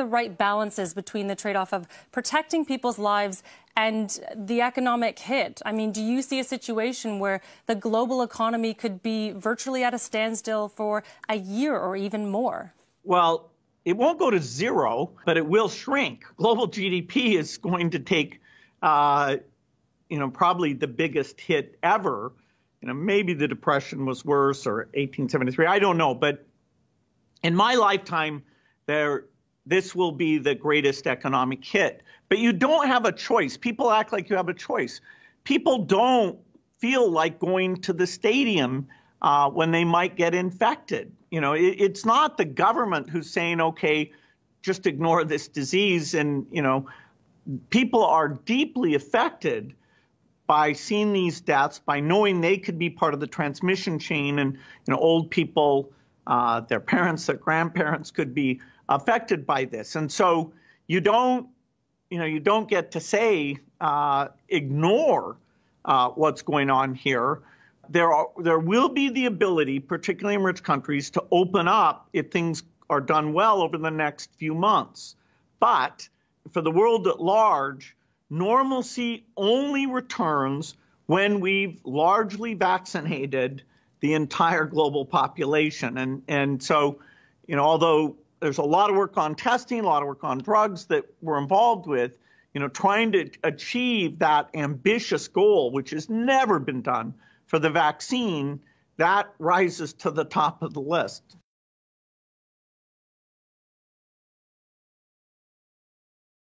the right balances between the trade off of protecting people's lives and the economic hit? I mean, do you see a situation where the global economy could be virtually at a standstill for a year or even more? Well, it won't go to zero, but it will shrink. Global GDP is going to take, uh, you know, probably the biggest hit ever. You know, maybe the depression was worse or 1873. I don't know, but in my lifetime, there this will be the greatest economic hit. But you don't have a choice. People act like you have a choice. People don't feel like going to the stadium uh, when they might get infected. You know, it, it's not the government who's saying, okay, just ignore this disease. And, you know, people are deeply affected by seeing these deaths, by knowing they could be part of the transmission chain. And, you know, old people uh, their parents, their grandparents could be affected by this. And so you don't, you know, you don't get to say uh, ignore uh, what's going on here. There are there will be the ability, particularly in rich countries, to open up if things are done well over the next few months. But for the world at large, normalcy only returns when we've largely vaccinated the entire global population. And, and so, you know, although there's a lot of work on testing, a lot of work on drugs that we're involved with, you know, trying to achieve that ambitious goal, which has never been done for the vaccine, that rises to the top of the list.